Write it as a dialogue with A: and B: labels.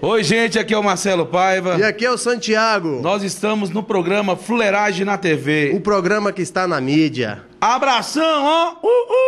A: Oi, gente, aqui é o Marcelo Paiva. E aqui é o Santiago. Nós estamos no programa
B: Fuleiragem na TV. O programa que está na mídia.
C: Abração, ó! Uhul! Uh.